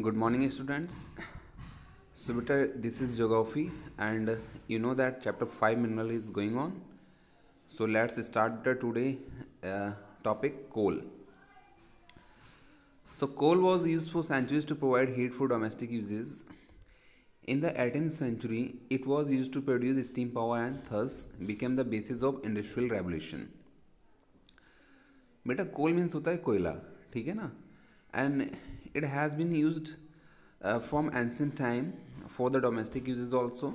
good morning students so this is geography and you know that chapter 5 mineral is going on so let's start the today uh, topic coal so coal was used for centuries to provide heat for domestic uses in the 18th century it was used to produce steam power and thus became the basis of industrial revolution बेटा coal means होता है koila ठीक and it has been used uh, from ancient time for the domestic uses also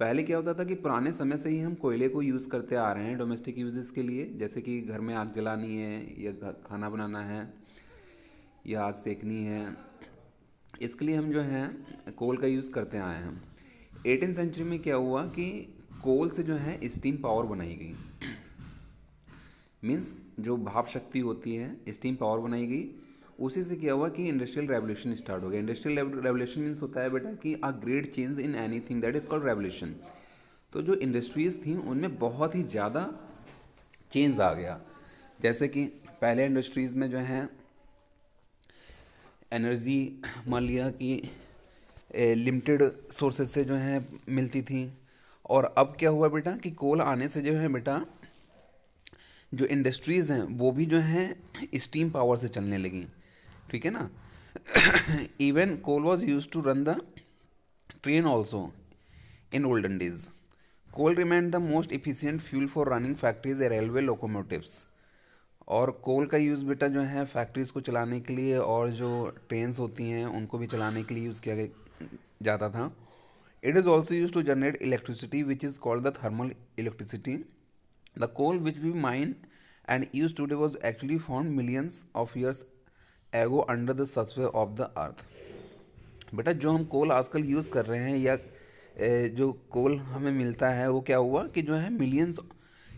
पहले क्या होता था कि पुराने समय से ही हम कोयले को यूज़ करते आ रहे हैं डोमेस्टिक यूजेस के लिए जैसे कि घर में आग जलानी है या खाना बनाना है या आग सेकनी है इसके लिए हम जो है कोल का यूज़ करते आए हैं एटीन सेंचुरी में क्या हुआ कि कोल से जो है स्टीम पावर बनाई गई मीन्स जो भाप शक्ति होती है स्टीम पावर बनाई गई उसी से क्या हुआ कि इंडस्ट्रियल रेवोल्यूशन स्टार्ट हो गया इंडस्ट्रियल रेवोल्यूशन मीन्स होता है बेटा कि a great change in anything that is called revolution तो जो इंडस्ट्रीज़ थी उनमें बहुत ही ज़्यादा चेंज आ गया जैसे कि पहले इंडस्ट्रीज़ में जो है एनर्जी मान लिया कि लिमिटेड सोर्सेज से जो है मिलती थी और अब क्या हुआ बेटा कि कोल आने से जो है बेटा जो इंडस्ट्रीज़ हैं वो भी जो हैं स्टीम पावर से चलने लगी ठीक है ना even coal was use to run the train also in olden days coal remained the most efficient fuel for running factories a railway locomotives और कोल का यूज़ बेटा जो है फैक्ट्रीज़ को चलाने के लिए और जो ट्रेन्स होती हैं उनको भी चलाने के लिए यूज़ किया जाता था it is also use to generate electricity which is called the thermal electricity the coal which we mined and use today was actually form millions of years ago under the surface of the earth बेटा जो हम कोल आजकल use कर रहे हैं या जो कोल हमें मिलता है वो क्या हुआ कि जो है मिलियंस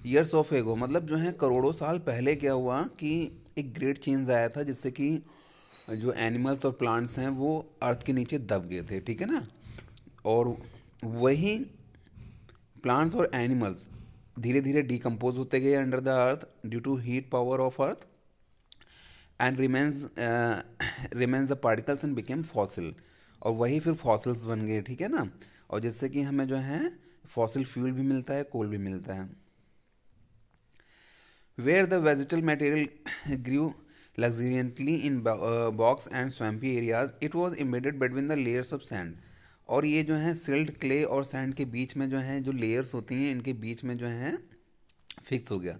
ईयर्स ऑफ एगो मतलब जो है करोड़ों साल पहले क्या हुआ कि एक ग्रेट चेंज आया था जिससे कि जो एनिमल्स और प्लांट्स हैं वो अर्थ के नीचे दब गए थे ठीक है ना और वही प्लांट्स और एनिमल्स धीरे धीरे डिकम्पोज होते गए under the earth due to heat power of earth and remains remains the particles and became fossil और वही फिर फॉसिल्स बन गए ठीक है ना और जिससे कि हमें जो है फॉसिल फ्यूल भी मिलता है कोल भी मिलता है where the vegetal material grew luxuriantly in bogs and swampy areas it was embedded between the layers of sand और ये जो है सिल्ट क्ले और सैंड के बीच में जो है जो लेयर्स होती हैं इनके बीच में जो है फिक्स हो गया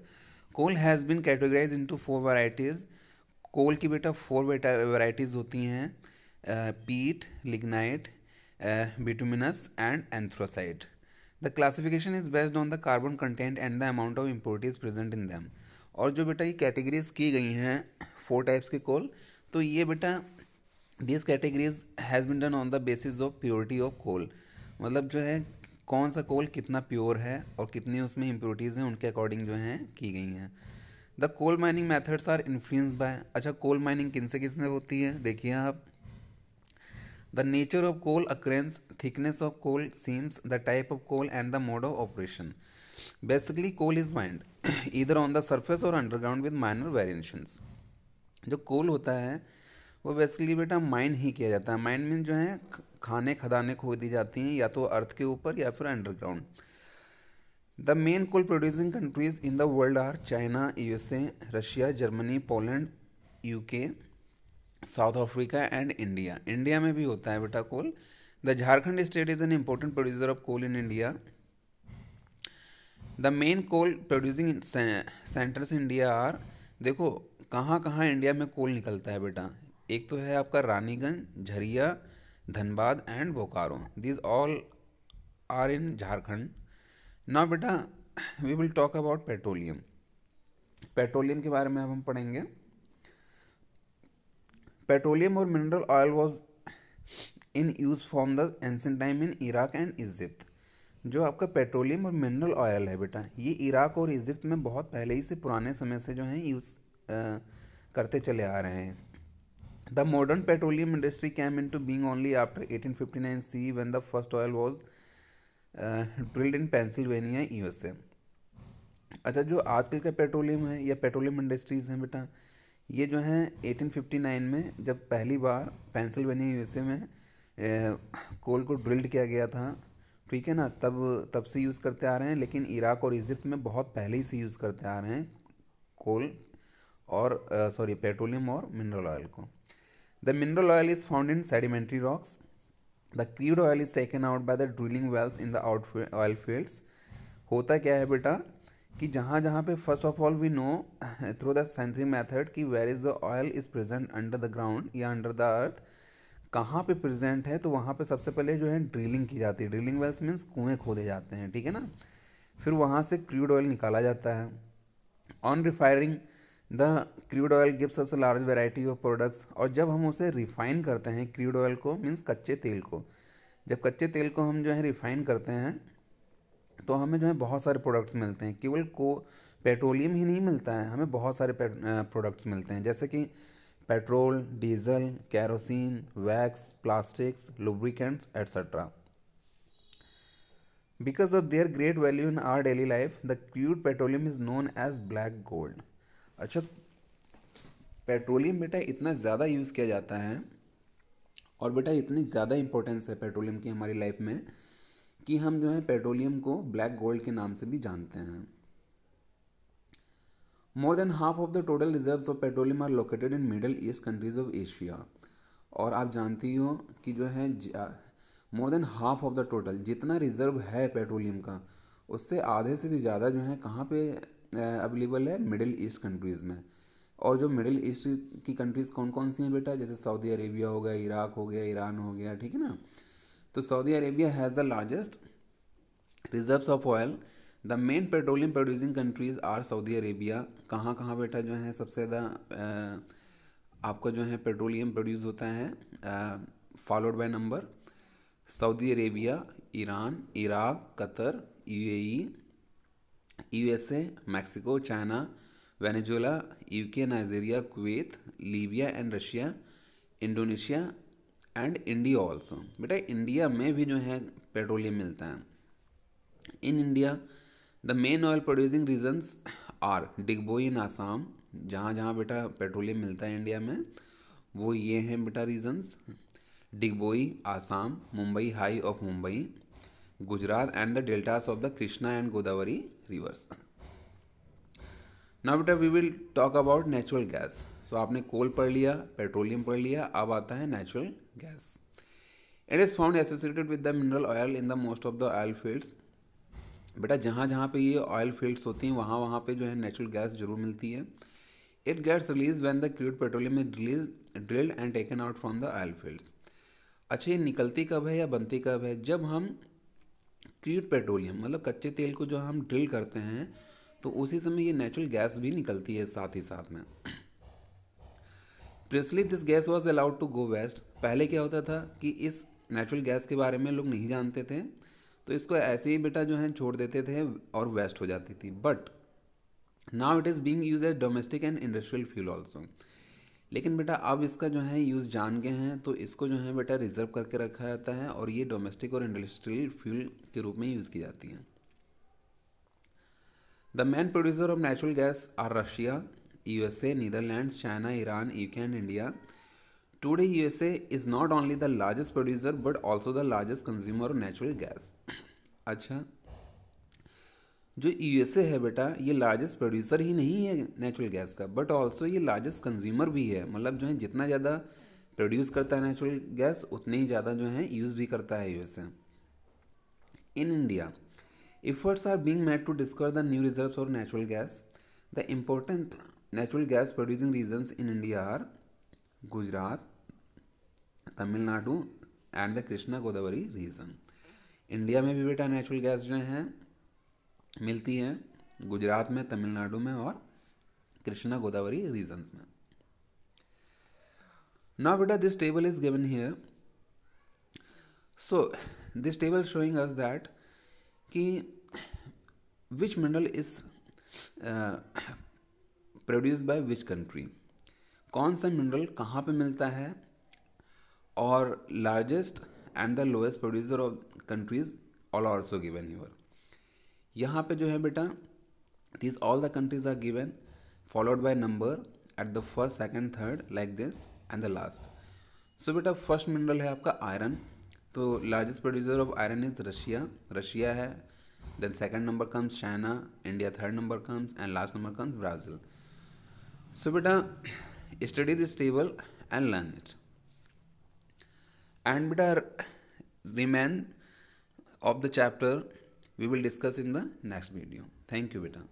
coal has been categorised into four varieties coal की बेटा फोर वेराइटीज़ होती हैं peat lignite bituminous and anthracite the classification is based on the carbon content and the amount of impurities present in them और जो बेटा ये categories की गई हैं फोर टाइप्स के कोल तो ये बेटा this categories has been done on the basis of purity of coal मतलब जो है कौन सा कोल कितना प्योर है और कितनी उसमें इम्प्योरिटीज़ हैं उनके अकॉर्डिंग जो हैं की गई हैं the coal mining methods are influence by अच्छा कोल माइनिंग किन से किसने होती है देखिए आप the nature of coal occurrence thickness of coal seams the type of coal and the mode of operation basically coal is mined इधर on the surface और अंडरग्राउंड विद माइनर वेरिएशंस जो कोल होता है वो बेसिकली बेटा mind ही किया जाता है माइंड में जो है खाने खदाने खोद दी जाती हैं या तो अर्थ के ऊपर या फिर underground the main coal producing countries in the world are China USA Russia Germany Poland UK South Africa and India India में भी होता है बेटा coal the Jharkhand state is an important producer of coal in India the main coal producing centres India are देखो कहाँ कहाँ India में कोल निकलता है बेटा एक तो है आपका Raniganj Jharia Dhanbad and Bokaro these all are in Jharkhand ना बेटा we will talk about petroleum petroleum के बारे में अब हम पढ़ेंगे पेट्रोलियम और mineral oil was in use from the ancient time in Iraq and Egypt जो आपका पेट्रोलियम और मिनरल ऑयल है बेटा ये इराक और इजिप्त में बहुत पहले ही से पुराने समय से जो है यूज़ करते चले आ रहे हैं the modern petroleum industry came into being only after eighteen fifty nine C when the first oil was drilled in Pennsylvania USA अच्छा जो आजकल का पेट्रोलियम है या पेट्रोलियम इंडस्ट्रीज़ हैं बेटा ये जो है 1859 में जब पहली बार पेंसिल्वेनिया यूएसए में ए, कोल को ड्रिल्ड किया गया था ठीक है ना तब तब से यूज़ करते आ रहे हैं लेकिन इराक और इजिप्ट में बहुत पहले ही से यूज़ करते आ रहे हैं कोल और सॉरी पेट्रोलियम और मिनरल ऑयल को the mineral oil is found in sedimentary rocks the crude oil is taken out by the drilling wells in the out oil fields होता क्या है बेटा कि जहाँ जहाँ पे first of all we know through the sensory method कि where is the oil is present under the ground या अंडर द अर्थ कहाँ पे प्रेजेंट है तो वहाँ पे सबसे पहले जो है ड्रिलिंग की जाती है ड्रिलिंग वेल्स मीन्स कुएँ खोदे जाते हैं ठीक है ना फिर वहाँ से क्रीड ऑयल निकाला जाता है on refining the crude oil gives us large variety of products और जब हम उसे रिफाइन करते हैं क्रूड ऑयल को मीन्स कच्चे तेल को जब कच्चे तेल को हम जो है रिफाइन करते हैं तो हमें जो है बहुत सारे प्रोडक्ट्स मिलते हैं केवल को पेट्रोलियम ही नहीं मिलता है हमें बहुत सारे प्रोडक्ट्स मिलते हैं जैसे कि petrol diesel kerosene wax plastics lubricants etcetera because of their great value in our daily life the crude petroleum is known as black gold अच्छा पेट्रोलियम बेटा इतना ज़्यादा यूज़ किया जाता है और बेटा इतनी ज़्यादा इम्पोर्टेंस है पेट्रोलियम की हमारी लाइफ में कि हम जो है पेट्रोलियम को ब्लैक गोल्ड के नाम से भी जानते हैं more than half of the total reserve of petroleum are located in Middle East countries of Asia और आप जानती हो कि जो है more than half of the total जितना रिजर्व है पेट्रोलियम का उससे आधे से भी ज़्यादा जो है कहाँ पे अवेलेबल है मिडिल ईस्ट कंट्रीज़ में और जो मिडिल ईस्ट की कंट्रीज़ कौन कौन सी हैं बेटा जैसे सऊदी अरेबिया हो गया इराक हो गया ईरान हो गया ठीक है ना तो Saudi Arabia has the largest reserves of oil the main petroleum producing countries are Saudi Arabia कहाँ कहाँ बेटा जो है सबसे ज़्यादा आपका जो है पेट्रोलियम प्रोड्यूस होता है followed by number Saudi Arabia Iran Iraq Qatar UAE USA Mexico China Venezuela UK Nigeria Kuwait Libya and Russia Indonesia and India also बेटा इंडिया में भी जो है पेट्रोलियम मिलता है in India the main oil producing regions are Digboi in Assam जहाँ जहाँ बेटा पेट्रोलियम मिलता है इंडिया में वो ये हैं बेटा regions Digboi Assam Mumbai High off Mumbai Gujarat and the deltas of the Krishna and Godavari rivers now बेटा we will talk about natural gas so आपने कोल पढ़ लिया पेट्रोलियम पढ़ लिया अब आता है natural gas it is found associated with the mineral oil in the most of the oil fields बेटा जहाँ जहाँ पे ये ऑयल फील्ड्स होती हैं वहाँ वहाँ पे जो है नेचुरल गैस जरूर मिलती है it gets released when the crude petroleum is release drilled and taken out from the oil fields अच्छा ये निकलती कब है या बनती कब है जब हम स्टीड पेट्रोलियम मतलब कच्चे तेल को जो हम ड्रिल करते हैं तो उसी समय ये नेचुरल गैस भी निकलती है साथ ही साथ में previously this gas was allowed to go waste पहले क्या होता था कि इस नेचुरल गैस के बारे में लोग नहीं जानते थे तो इसको ऐसे ही बेटा जो है छोड़ देते थे और वेस्ट हो जाती थी but now it is being use as domestic and industrial fuel also लेकिन बेटा अब इसका जो है यूज़ जान गए हैं तो इसको जो है बेटा रिज़र्व करके रखा जाता है और ये डोमेस्टिक और इंडस्ट्रियल फ्यूल के रूप में यूज़ की जाती है the main producer of natural gas are Russia USA Netherlands China Iran UK and India today USA is not only the largest producer but also the largest consumer of natural gas अच्छा जो USA है बेटा ये largest producer ही नहीं है natural gas का but also ये लार्जेस्ट कंज्यूमर भी है मतलब जो है जितना ज़्यादा प्रोड्यूस करता है नेचुरल गैस उतने ही ज़्यादा जो है यूज़ भी करता है USA in India efforts are being made to discover the new reserve और natural gas the important natural gas producing regions in India are Gujarat Tamil Nadu and the Krishna Godavari region India में भी बेटा नेचुरल गैस जो है मिलती हैं गुजरात में तमिलनाडु में और कृष्णा गोदावरी रीजन्स में ना बेटा this table is given here so this table showing us that कि which mineral is produce by which country कौन सा मिनरल कहाँ पे मिलता है और largest and the lowest producer of countries all also given your यहाँ पे जो है बेटा this all the countries are given followed by number at the first second third like this and the last so बेटा first mineral है आपका iron तो largest producer of iron is Russia Russia है then second number comes China India third number comes and last number comes Brazil so बेटा study this table and learn it and बेटा remain of the chapter we will discuss in the next video thank you beta